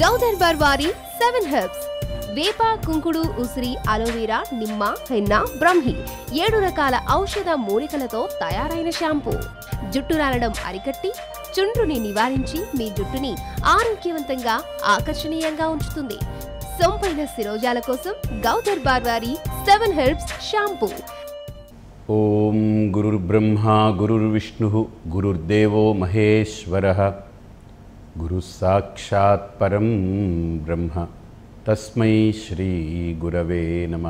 గౌదర్బార్ వారి seven herbs వేప కుంకుడు ఉసిరి అలోవీరా నిమ్మ హెన్న బ్రహ్మి ఏడు రకాల ఔషధ మూలికలతో తయారైన షాంపూ జుట్టు రాలడం అరికట్టి చుండ్రుని నివారించి మీ జుట్టుని ఆరోగ్యవంతంగా ఆకర్షణీయంగా ఉంచుతుంది సొంపైన శిరోజాల కోసం గౌధర్ బార్వారి సెవెన్ హెర్బ్స్ షాంపూ ఓం గురుర్బ్రహ్మ గురుర్విష్ణు గురుర్దేవో మహేశ్వర గురుసాక్షాత్ పరం బ్రహ్మ తస్మై శ్రీ గురవే నమ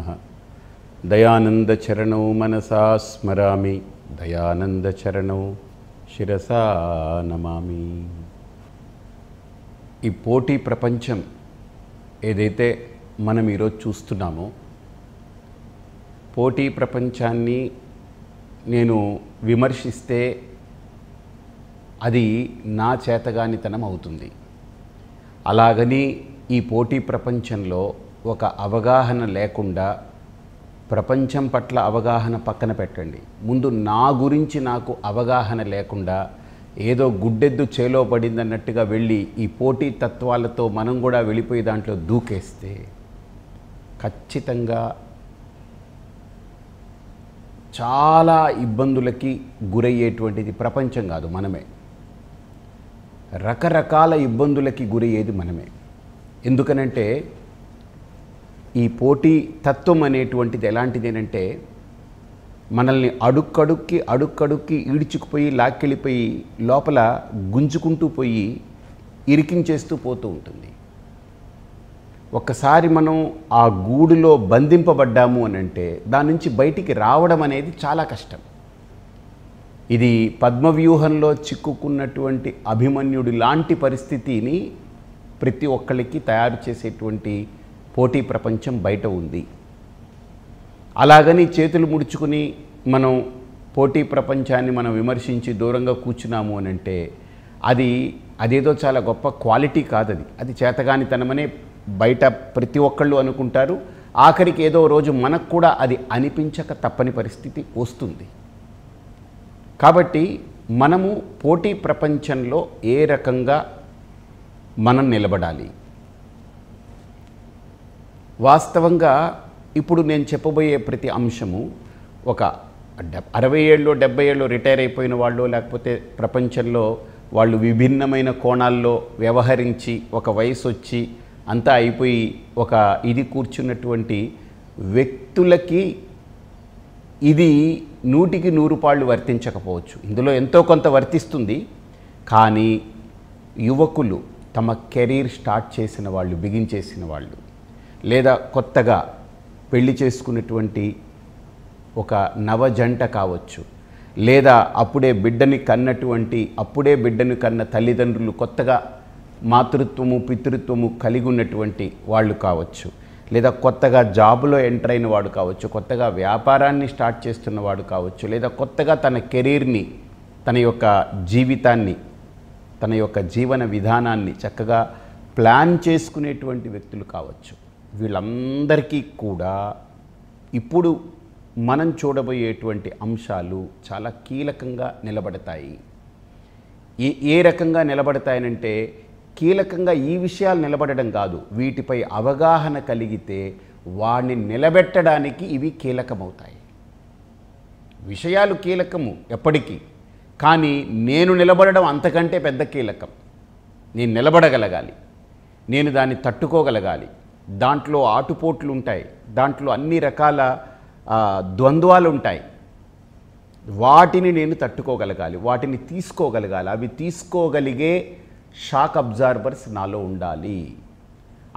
దయానందచరణౌ మనసా స్మరామి దయానందచరణౌ శిరసా నమామి ఈ పోటీ ప్రపంచం ఏదైతే మనం ఈరోజు చూస్తున్నామో పోటీ ప్రపంచాన్ని నేను విమర్శిస్తే అది నా చేతగానితనం అవుతుంది అలాగని ఈ పోటీ ప్రపంచంలో ఒక అవగాహన లేకుండా ప్రపంచం పట్ల అవగాహన పక్కన పెట్టండి ముందు నా గురించి నాకు అవగాహన లేకుండా ఏదో గుడ్డెద్దు చేలో పడిందన్నట్టుగా వెళ్ళి ఈ పోటీ తత్వాలతో మనం కూడా వెళ్ళిపోయి దాంట్లో దూకేస్తే ఖచ్చితంగా చాలా ఇబ్బందులకి గురయ్యేటువంటిది ప్రపంచం కాదు మనమే రకరకాల ఇబ్బందులకి గురయ్యేది మనమే ఎందుకనంటే ఈ పోటీ తత్వం అనేటువంటిది ఎలాంటిదేనంటే మనల్ని అడుక్కడుక్కి అడుక్కడుక్కి ఈడ్చుకుపోయి లాక్కెళ్ళిపోయి లోపల గుంజుకుంటూ పోయి ఇరికించేస్తూ పోతూ ఉంటుంది ఒక్కసారి మనం ఆ గూడులో బంధింపబడ్డాము అని అంటే దాని నుంచి బయటికి రావడం అనేది చాలా కష్టం ఇది పద్మవ్యూహంలో చిక్కుకున్నటువంటి అభిమన్యుడి లాంటి పరిస్థితిని ప్రతి ఒక్కళ్ళకి తయారు చేసేటువంటి పోటీ ప్రపంచం బయట ఉంది అలాగని చేతులు ముడుచుకుని మనం పోటీ ప్రపంచాన్ని మనం విమర్శించి దూరంగా కూర్చున్నాము అని అంటే అది అదేదో చాలా గొప్ప క్వాలిటీ కాదది అది చేతగానితనమనే బయట ప్రతి ఒక్కళ్ళు అనుకుంటారు ఆఖరికి ఏదో రోజు మనకు కూడా అది అనిపించక తప్పని పరిస్థితి వస్తుంది కాబట్టి మనము పోటీ ప్రపంచంలో ఏ రకంగా మనం నిలబడాలి వాస్తవంగా ఇప్పుడు నేను చెప్పబోయే ప్రతి అంశము ఒక అరవై ఏళ్ళు డెబ్బై ఏళ్ళు రిటైర్ అయిపోయిన వాళ్ళు లేకపోతే ప్రపంచంలో వాళ్ళు విభిన్నమైన కోణాల్లో వ్యవహరించి ఒక వయసు వచ్చి అంతా అయిపోయి ఒక ఇది కూర్చున్నటువంటి వ్యక్తులకి ఇది నూటికి నూరు పాళ్ళు వర్తించకపోవచ్చు ఇందులో ఎంతో కొంత వర్తిస్తుంది కానీ యువకులు తమ కెరీర్ స్టార్ట్ చేసిన వాళ్ళు బిగించేసిన వాళ్ళు లేదా కొత్తగా పెళ్లి చేసుకున్నటువంటి ఒక నవ జంట కావచ్చు లేదా అప్పుడే బిడ్డని కన్నటువంటి అప్పుడే బిడ్డను కన్న తల్లిదండ్రులు కొత్తగా మాతృత్వము పితృత్వము కలిగి ఉన్నటువంటి వాళ్ళు కావచ్చు లేదా కొత్తగా జాబులో ఎంటర్ అయిన వాడు కావచ్చు కొత్తగా వ్యాపారాన్ని స్టార్ట్ చేస్తున్నవాడు కావచ్చు లేదా కొత్తగా తన కెరీర్ని తన యొక్క జీవితాన్ని తన యొక్క జీవన విధానాన్ని చక్కగా ప్లాన్ చేసుకునేటువంటి వ్యక్తులు కావచ్చు వీళ్ళందరికీ కూడా ఇప్పుడు మనం చూడబోయేటువంటి అంశాలు చాలా కీలకంగా నిలబడతాయి ఏ ఏ రకంగా నిలబడతాయనంటే కీలకంగా ఈ విషయాలు నిలబడడం కాదు వీటిపై అవగాహన కలిగితే వాడిని నిలబెట్టడానికి ఇవి కీలకమవుతాయి విషయాలు కీలకము ఎప్పటికీ కానీ నేను నిలబడడం అంతకంటే పెద్ద కీలకం నేను నిలబడగలగాలి నేను దాన్ని తట్టుకోగలగాలి దాంట్లో ఆటుపోట్లు ఉంటాయి దాంట్లో అన్ని రకాల ద్వంద్వాలు ఉంటాయి వాటిని నేను తట్టుకోగలగాలి వాటిని తీసుకోగలగాలి అవి తీసుకోగలిగే షాక్ అబ్జార్బర్స్ నాలో ఉండాలి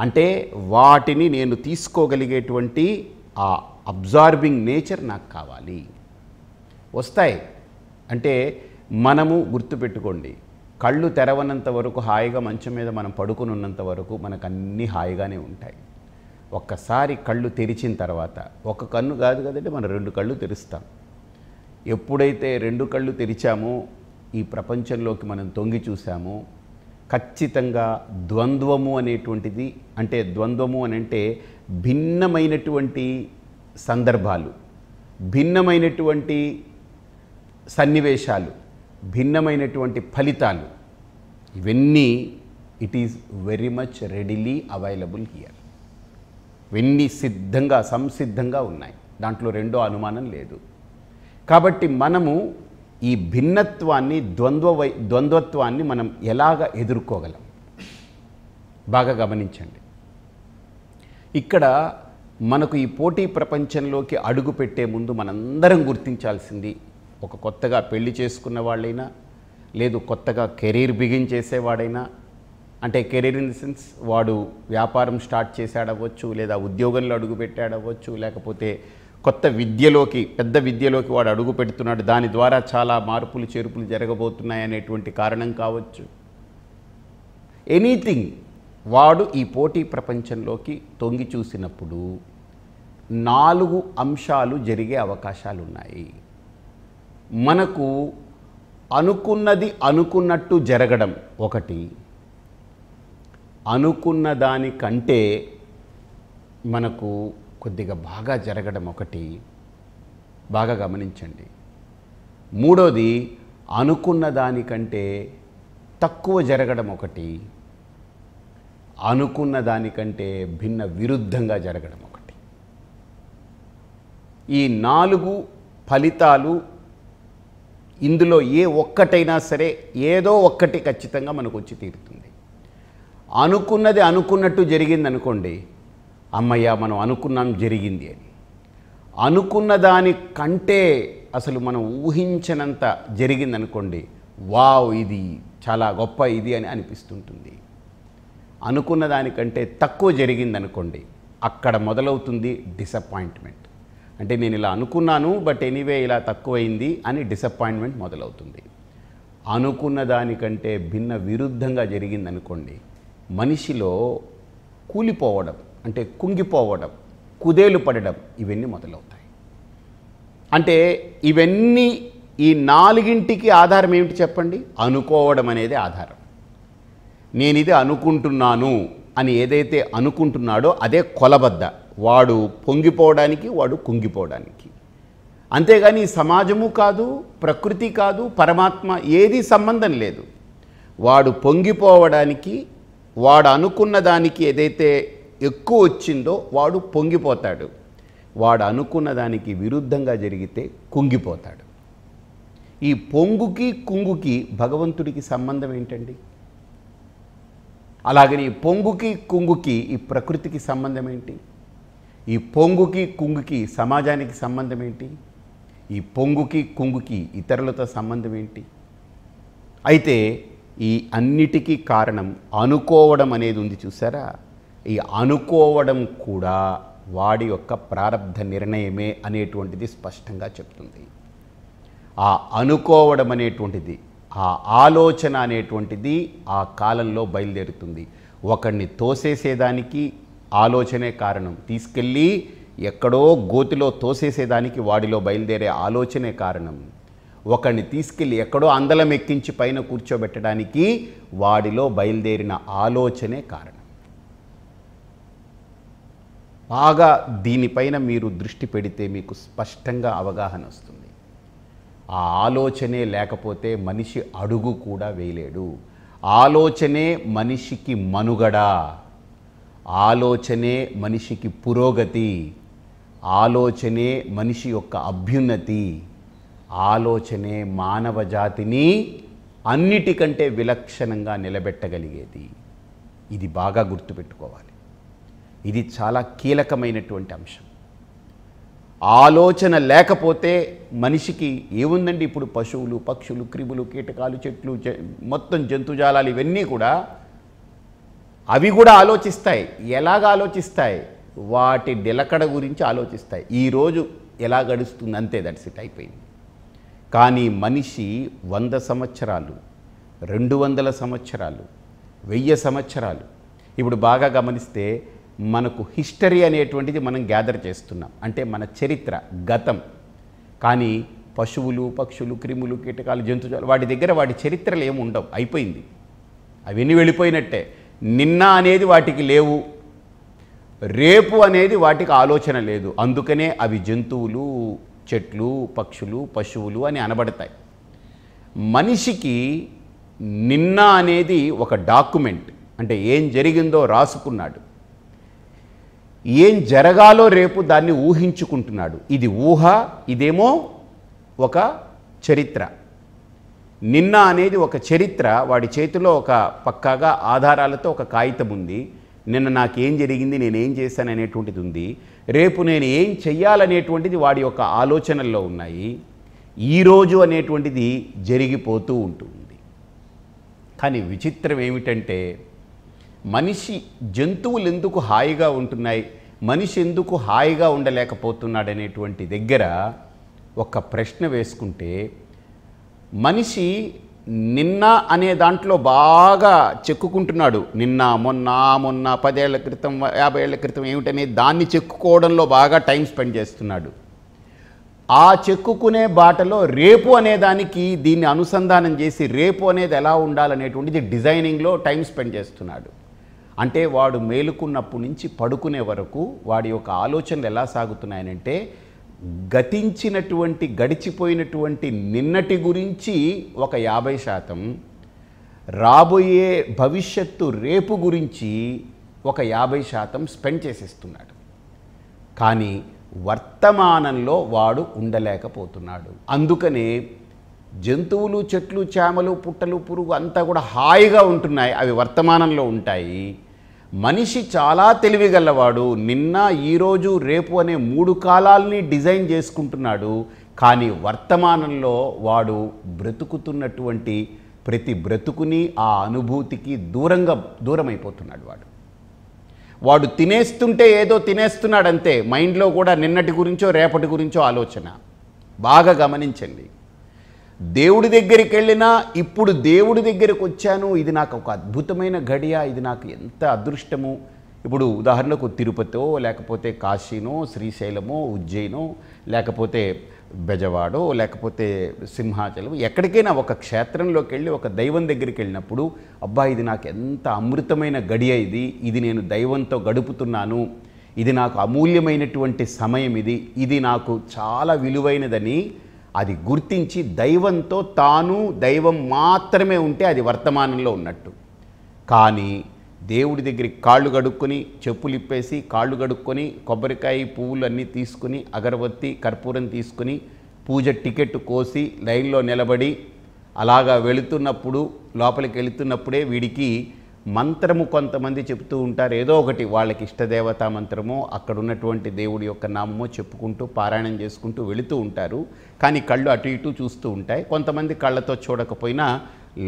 అంటే వాటిని నేను తీసుకోగలిగేటువంటి ఆ అబ్జార్బింగ్ నేచర్ నాకు కావాలి వస్తాయి అంటే మనము గుర్తుపెట్టుకోండి కళ్ళు తెరవనంత వరకు హాయిగా మంచం మీద మనం పడుకునున్నంత వరకు మనకు అన్నీ హాయిగానే ఉంటాయి ఒక్కసారి కళ్ళు తెరిచిన తర్వాత ఒక కన్ను కాదు కదండి మనం రెండు కళ్ళు తెరుస్తాం ఎప్పుడైతే రెండు కళ్ళు తెరిచామో ఈ ప్రపంచంలోకి మనం తొంగి చూసామో ఖచ్చితంగా ద్వంద్వము అనేటువంటిది అంటే ద్వంద్వము అని అంటే భిన్నమైనటువంటి సందర్భాలు భిన్నమైనటువంటి సన్నివేశాలు భిన్నమైనటువంటి ఫలితాలు ఇవన్నీ it is very much readily available here ఇవన్నీ సిద్ధంగా సంసిద్ధంగా ఉన్నాయి దాంట్లో రెండో అనుమానం లేదు కాబట్టి మనము ఈ భిన్నత్వాన్ని ద్వంద్వ ద్వంద్వత్వాన్ని మనం ఎలాగ ఎదుర్కోగలం బాగా గమనించండి ఇక్కడ మనకు ఈ పోటీ ప్రపంచంలోకి అడుగు పెట్టే ముందు మనందరం గుర్తించాల్సింది ఒక కొత్తగా పెళ్లి చేసుకున్న వాళ్ళైనా లేదు కొత్తగా కెరీర్ బిగిన్ చేసేవాడైనా అంటే కెరీర్ ఇన్ సెన్స్ వాడు వ్యాపారం స్టార్ట్ చేశాడవచ్చు లేదా ఉద్యోగంలో అడుగు పెట్టాడవచ్చు లేకపోతే కొత్త విద్యలోకి పెద్ద విద్యలోకి వాడు అడుగు పెడుతున్నాడు దాని ద్వారా చాలా మార్పులు చేర్పులు జరగబోతున్నాయనేటువంటి కారణం కావచ్చు ఎనీథింగ్ వాడు ఈ పోటీ ప్రపంచంలోకి తొంగి చూసినప్పుడు నాలుగు అంశాలు జరిగే అవకాశాలు ఉన్నాయి మనకు అనుకున్నది అనుకున్నట్టు జరగడం ఒకటి అనుకున్న దానికంటే మనకు కొద్దిగా బాగా జరగడం ఒకటి బాగా గమనించండి మూడోది అనుకున్న దానికంటే తక్కువ జరగడం ఒకటి అనుకున్న దానికంటే భిన్న విరుద్ధంగా జరగడం ఒకటి ఈ నాలుగు ఫలితాలు ఇందులో ఏ ఒక్కటైనా సరే ఏదో ఒక్కటి ఖచ్చితంగా మనకు వచ్చి తీరుతుంది అనుకున్నది అనుకున్నట్టు జరిగింది అనుకోండి అమ్మయ్య మనం అనుకున్నాం జరిగింది అని అనుకున్న దానికంటే అసలు మనం ఊహించనంత జరిగిందనుకోండి వావ్ ఇది చాలా గొప్ప ఇది అని అనిపిస్తుంటుంది అనుకున్న దానికంటే తక్కువ జరిగిందనుకోండి అక్కడ మొదలవుతుంది డిసప్పాయింట్మెంట్ అంటే నేను ఇలా అనుకున్నాను బట్ ఎనీవే ఇలా తక్కువైంది అని డిసప్పాయింట్మెంట్ మొదలవుతుంది అనుకున్న దానికంటే భిన్న విరుద్ధంగా జరిగిందనుకోండి మనిషిలో కూలిపోవడం అంటే కుంగిపోవడం కుదేలు పడడం ఇవన్నీ మొదలవుతాయి అంటే ఇవన్నీ ఈ నాలుగింటికి ఆధారం ఏమిటి చెప్పండి అనుకోవడం అనేది ఆధారం నేను ఇది అనుకుంటున్నాను అని ఏదైతే అనుకుంటున్నాడో అదే కొలబద్ద వాడు పొంగిపోవడానికి వాడు కుంగిపోవడానికి అంతేగాని సమాజము కాదు ప్రకృతి కాదు పరమాత్మ ఏది సంబంధం లేదు వాడు పొంగిపోవడానికి వాడు అనుకున్న దానికి ఏదైతే ఎక్కువ వచ్చిందో వాడు పొంగిపోతాడు వాడు అనుకున్న దానికి విరుద్ధంగా జరిగితే కుంగిపోతాడు ఈ పొంగుకి కుంగుకి భగవంతుడికి సంబంధం ఏంటండి అలాగని ఈ పొంగుకి కుంగుకి ఈ ప్రకృతికి సంబంధం ఏంటి ఈ పొంగుకి కుంగుకి సమాజానికి సంబంధం ఏంటి ఈ పొంగుకి కుంగుకి ఇతరులతో సంబంధం ఏంటి అయితే ఈ అన్నిటికీ కారణం అనుకోవడం అనేది ఉంది చూసారా ఈ అనుకోవడం కూడా వాడి యొక్క ప్రారంధ నిర్ణయమే అనేటువంటిది స్పష్టంగా చెప్తుంది ఆ అనుకోవడం అనేటువంటిది ఆ ఆలోచన అనేటువంటిది ఆ కాలంలో బయలుదేరుతుంది ఒకడిని తోసేసేదానికి ఆలోచనే కారణం తీసుకెళ్ళి ఎక్కడో గోతిలో తోసేసేదానికి వాడిలో బయలుదేరే ఆలోచనే కారణం ఒకడిని తీసుకెళ్ళి ఎక్కడో అందలం ఎక్కించి పైన కూర్చోబెట్టడానికి వాడిలో బయలుదేరిన ఆలోచనే కారణం బాగా దీనిపైన మీరు దృష్టి పెడితే మీకు స్పష్టంగా అవగాహన వస్తుంది ఆ ఆలోచనే లేకపోతే మనిషి అడుగు కూడా వేయలేడు ఆలోచనే మనిషికి మనుగడ ఆలోచనే మనిషికి పురోగతి ఆలోచనే మనిషి యొక్క అభ్యున్నతి ఆలోచనే మానవ జాతిని అన్నిటికంటే విలక్షణంగా నిలబెట్టగలిగేది ఇది బాగా గుర్తుపెట్టుకోవాలి ఇది చాలా కీలకమైనటువంటి అంశం ఆలోచన లేకపోతే మనిషికి ఏముందండి ఇప్పుడు పశువులు పక్షులు క్రిములు కీటకాలు చెట్లు మొత్తం జంతుజాలాలు ఇవన్నీ కూడా అవి కూడా ఆలోచిస్తాయి ఎలాగ ఆలోచిస్తాయి వాటి నిలకడ గురించి ఆలోచిస్తాయి ఈరోజు ఎలా గడుస్తుంది అంతే దట్స్ ఇట్ అయిపోయింది కానీ మనిషి వంద సంవత్సరాలు రెండు వందల సంవత్సరాలు వెయ్యి సంవత్సరాలు ఇప్పుడు బాగా గమనిస్తే మనకు హిస్టరీ అనేటువంటిది మనం గ్యాదర్ చేస్తున్నాం అంటే మన చరిత్ర గతం కానీ పశువులు పక్షులు క్రిములు కీటకాలు జంతుజాలు వాటి దగ్గర వాటి చరిత్రలు ఏమి ఉండవు అయిపోయింది అవన్నీ వెళ్ళిపోయినట్టే నిన్న అనేది వాటికి లేవు రేపు అనేది వాటికి ఆలోచన లేదు అందుకనే అవి జంతువులు చెట్లు పక్షులు పశువులు అని అనబడతాయి మనిషికి నిన్న అనేది ఒక డాక్యుమెంట్ అంటే ఏం జరిగిందో రాసుకున్నాడు ఏం జరగాలో రేపు దాన్ని ఊహించుకుంటున్నాడు ఇది ఊహ ఇదేమో ఒక చరిత్ర నిన్న అనేది ఒక చరిత్ర వాడి చేతిలో ఒక పక్కాగా ఆధారాలతో ఒక కాగితం ఉంది నిన్న నాకేం జరిగింది నేనేం చేశాను అనేటువంటిది ఉంది రేపు నేను ఏం చెయ్యాలనేటువంటిది వాడి యొక్క ఆలోచనల్లో ఉన్నాయి ఈరోజు అనేటువంటిది జరిగిపోతూ ఉంటుంది కానీ విచిత్రం ఏమిటంటే మనిషి జంతువులు ఎందుకు హాయిగా ఉంటున్నాయి మనిషి ఎందుకు హాయిగా ఉండలేకపోతున్నాడు అనేటువంటి దగ్గర ఒక ప్రశ్న వేసుకుంటే మనిషి నిన్న అనే దాంట్లో బాగా చెక్కుకుంటున్నాడు నిన్న మొన్న మొన్న పదేళ్ల క్రితం యాభై ఏళ్ళ క్రితం ఏమిటనే దాన్ని చెక్కుకోవడంలో బాగా టైం స్పెండ్ చేస్తున్నాడు ఆ చెక్కుకునే బాటలో రేపు అనే దానికి దీన్ని అనుసంధానం చేసి రేపు అనేది ఎలా ఉండాలనేటువంటిది డిజైనింగ్లో టైం స్పెండ్ చేస్తున్నాడు అంటే వాడు మేలుకున్నప్పటి నుంచి పడుకునే వరకు వాడి యొక్క ఆలోచనలు ఎలా సాగుతున్నాయనంటే గతించినటువంటి గడిచిపోయినటువంటి నిన్నటి గురించి ఒక యాభై శాతం రాబోయే భవిష్యత్తు రేపు గురించి ఒక యాభై శాతం స్పెండ్ చేసేస్తున్నాడు కానీ వర్తమానంలో వాడు ఉండలేకపోతున్నాడు అందుకనే జంతువులు చెట్లు చేమలు పుట్టలు పురుగు అంతా కూడా హాయిగా ఉంటున్నాయి అవి వర్తమానంలో ఉంటాయి మనిషి చాలా తెలివిగలవాడు నిన్న ఈరోజు రేపు అనే మూడు కాలాల్ని డిజైన్ చేసుకుంటున్నాడు కానీ వర్తమానంలో వాడు బ్రతుకుతున్నటువంటి ప్రతి బ్రతుకుని ఆ అనుభూతికి దూరంగా దూరమైపోతున్నాడు వాడు వాడు తినేస్తుంటే ఏదో తినేస్తున్నాడంతే మైండ్లో కూడా నిన్నటి గురించో రేపటి గురించో ఆలోచన బాగా గమనించండి దేవుడి దగ్గరికి వెళ్ళినా ఇప్పుడు దేవుడి దగ్గరికి వచ్చాను ఇది నాకు ఒక అద్భుతమైన ఘడియ ఇది నాకు ఎంత అదృష్టము ఇప్పుడు ఉదాహరణకు తిరుపతో లేకపోతే కాశీనో శ్రీశైలమో ఉజ్జయినో లేకపోతే బెజవాడో లేకపోతే సింహాచలం ఎక్కడికైనా ఒక క్షేత్రంలోకి వెళ్ళి ఒక దైవం దగ్గరికి వెళ్ళినప్పుడు అబ్బా ఇది నాకు ఎంత అమృతమైన గడియ ఇది ఇది నేను దైవంతో గడుపుతున్నాను ఇది నాకు అమూల్యమైనటువంటి సమయం ఇది ఇది నాకు చాలా విలువైనదని అది గుర్తించి దైవంతో తాను దైవం మాత్రమే ఉంటే అది వర్తమానంలో ఉన్నట్టు కానీ దేవుడి దగ్గరికి కాళ్ళు కడుక్కొని చెప్పులు ఇప్పేసి కాళ్ళు కడుక్కొని కొబ్బరికాయ పువ్వులు అన్నీ తీసుకుని అగరబత్తి కర్పూరం తీసుకుని పూజ టికెట్ కోసి లైన్లో నిలబడి అలాగా వెళుతున్నప్పుడు లోపలికి వెళుతున్నప్పుడే వీడికి మంత్రము కొంతమంది చెప్తూ ఉంటారు ఏదో ఒకటి వాళ్ళకి ఇష్టదేవతా మంత్రమో అక్కడ ఉన్నటువంటి దేవుడి యొక్క నామమో చెప్పుకుంటూ పారాయణం చేసుకుంటూ వెళుతూ ఉంటారు కానీ కళ్ళు అటు ఇటు చూస్తూ ఉంటాయి కొంతమంది కళ్ళతో చూడకపోయినా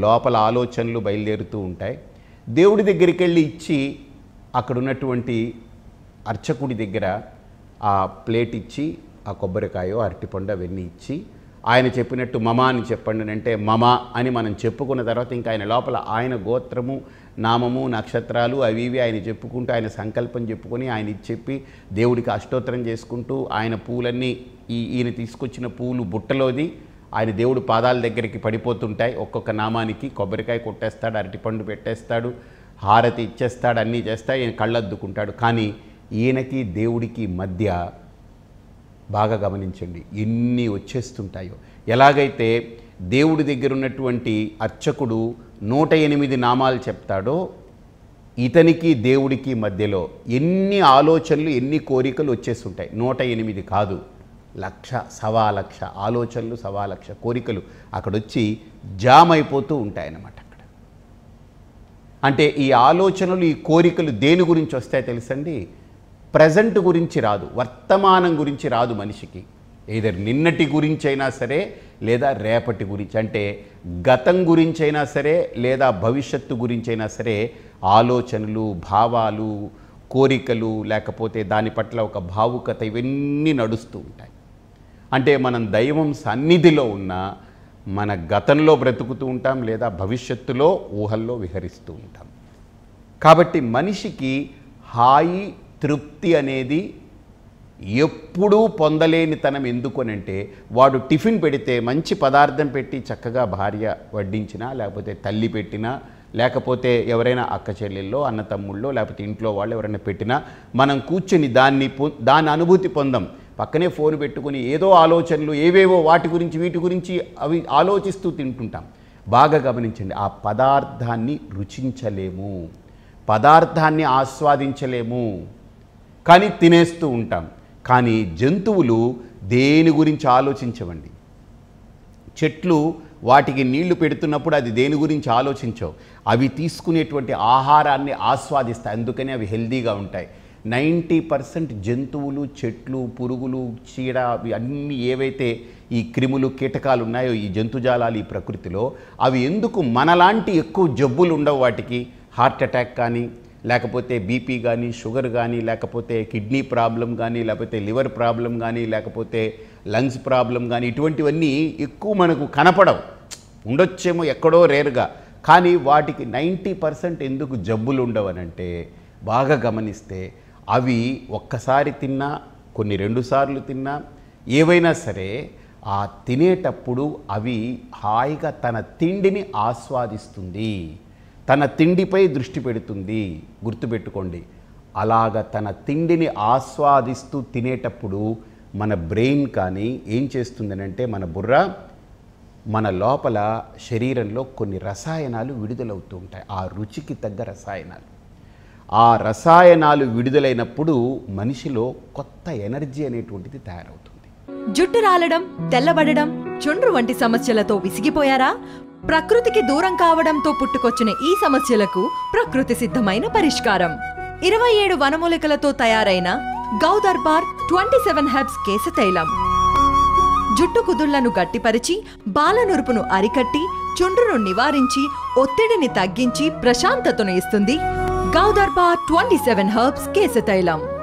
లోపల ఆలోచనలు బయలుదేరుతూ ఉంటాయి దేవుడి దగ్గరికి వెళ్ళి ఇచ్చి అక్కడ ఉన్నటువంటి అర్చకుడి దగ్గర ఆ ప్లేట్ ఇచ్చి ఆ కొబ్బరికాయో అరటిపండు అవన్నీ ఇచ్చి ఆయన చెప్పినట్టు మమ అని చెప్పండి అంటే మమ అని మనం చెప్పుకున్న తర్వాత ఇంకా ఆయన లోపల ఆయన గోత్రము నామము నక్షత్రాలు అవి ఇవి ఆయన చెప్పుకుంటూ ఆయన సంకల్పం చెప్పుకొని ఆయన చెప్పి దేవుడికి అష్టోత్తరం చేసుకుంటూ ఆయన పూలన్నీ ఈ ఈయన తీసుకొచ్చిన పూలు బుట్టలోది ఆయన దేవుడు పాదాల దగ్గరికి పడిపోతుంటాయి ఒక్కొక్క నామానికి కొబ్బరికాయ కొట్టేస్తాడు అరటిపండు పెట్టేస్తాడు హారతి ఇచ్చేస్తాడు అన్నీ చేస్తాడు ఈయన కళ్ళద్దుకుంటాడు కానీ ఈయనకి దేవుడికి మధ్య బాగా గమనించండి ఎన్ని వచ్చేస్తుంటాయో ఎలాగైతే దేవుడి దగ్గర ఉన్నటువంటి అర్చకుడు నూట ఎనిమిది నామాలు చెప్తాడో ఇతనికి దేవుడికి మధ్యలో ఎన్ని ఆలోచనలు ఎన్ని కోరికలు వచ్చేస్తుంటాయి నూట ఎనిమిది కాదు లక్ష సవా లక్ష ఆలోచనలు సవా లక్ష కోరికలు అక్కడొచ్చి జామ్ అయిపోతూ ఉంటాయన్నమాట అక్కడ అంటే ఈ ఆలోచనలు ఈ కోరికలు దేని గురించి వస్తాయి తెలుసండి ప్రజెంట్ గురించి రాదు వర్తమానం గురించి రాదు మనిషికి ఏదర్ నిన్నటి గురించి అయినా సరే లేదా రేపటి గురించి అంటే గతం గురించి అయినా సరే లేదా భవిష్యత్తు గురించి అయినా సరే ఆలోచనలు భావాలు కోరికలు లేకపోతే దాని పట్ల ఒక భావుకత ఇవన్నీ నడుస్తూ ఉంటాయి అంటే మనం దైవం సన్నిధిలో ఉన్న మన గతంలో బ్రతుకుతూ ఉంటాం లేదా భవిష్యత్తులో ఊహల్లో విహరిస్తూ ఉంటాం కాబట్టి మనిషికి హాయి తృప్తి అనేది ఎప్పుడూ పొందలేనితనం అంటే వాడు టిఫిన్ పెడితే మంచి పదార్థం పెట్టి చక్కగా భార్య వడ్డించినా లేకపోతే తల్లి పెట్టినా లేకపోతే ఎవరైనా అక్క చెల్లెల్లో అన్నతమ్ముళ్ళో లేకపోతే ఇంట్లో వాళ్ళు ఎవరైనా పెట్టినా మనం కూర్చొని దాన్ని దాని అనుభూతి పొందాం పక్కనే ఫోన్ పెట్టుకుని ఏదో ఆలోచనలు ఏవేవో వాటి గురించి వీటి గురించి అవి ఆలోచిస్తూ తింటుంటాం బాగా గమనించండి ఆ పదార్థాన్ని రుచించలేము పదార్థాన్ని ఆస్వాదించలేము కానీ తినేస్తూ ఉంటాం కానీ జంతువులు దేని గురించి ఆలోచించవండి చెట్లు వాటికి నీళ్లు పెడుతున్నప్పుడు అది దేని గురించి ఆలోచించవు అవి తీసుకునేటువంటి ఆహారాన్ని ఆస్వాదిస్తాయి అందుకని అవి హెల్దీగా ఉంటాయి నైంటీ పర్సెంట్ జంతువులు చెట్లు పురుగులు చీడ అవి అన్నీ ఏవైతే ఈ క్రిములు కీటకాలు ఉన్నాయో ఈ జంతుజాలాలు ఈ ప్రకృతిలో అవి ఎందుకు మనలాంటి ఎక్కువ జబ్బులు ఉండవు వాటికి హార్ట్ అటాక్ కానీ లేకపోతే బీపీ కానీ షుగర్ కానీ లేకపోతే కిడ్నీ ప్రాబ్లం కానీ లేకపోతే లివర్ ప్రాబ్లం కానీ లేకపోతే లంగ్స్ ప్రాబ్లం కానీ ఇటువంటివన్నీ ఎక్కువ మనకు కనపడవు ఉండొచ్చేమో ఎక్కడో రేరుగా కానీ వాటికి నైంటీ పర్సెంట్ ఎందుకు జబ్బులు ఉండవనంటే బాగా గమనిస్తే అవి ఒక్కసారి తిన్నా కొన్ని రెండుసార్లు తిన్నా ఏవైనా సరే ఆ తినేటప్పుడు అవి హాయిగా తన తిండిని ఆస్వాదిస్తుంది తన తిండిపై దృష్టి పెడుతుంది గుర్తుపెట్టుకోండి అలాగ తన తిండిని ఆస్వాదిస్తూ తినేటప్పుడు మన బ్రెయిన్ కానీ ఏం చేస్తుందనంటే మన బుర్ర మన లోపల శరీరంలో కొన్ని రసాయనాలు విడుదలవుతూ ఉంటాయి ఆ రుచికి తగ్గ రసాయనాలు ఆ రసాయనాలు విడుదలైనప్పుడు మనిషిలో కొత్త ఎనర్జీ అనేటువంటిది తయారవుతుంది జుట్టు రాలడం తెల్లబడడం చుండ్రు వంటి సమస్యలతో విసిగిపోయారా ప్రకృతికి దూరం కావడంతో పుట్టుకొచ్చిన ఈ సమస్యలకు ప్రకృతి సిద్ధమైన పరిష్కారం ఇరవై ఏడు వనమూలికలతో తయారైన గౌదర్బార్ ట్వంటీ సెవెన్ హెబ్స్ కేశతైలం తైలం జుట్టు కుదుళ్లను గట్టిపరిచి బాలనురుపును అరికట్టి చుండ్రును నివారించి ఒత్తిడిని తగ్గించి ప్రశాంతతను ఇస్తుంది గౌదర్బార్ ట్వంటీ సెవెన్ హెర్బ్స్ కేశతైలం తైలం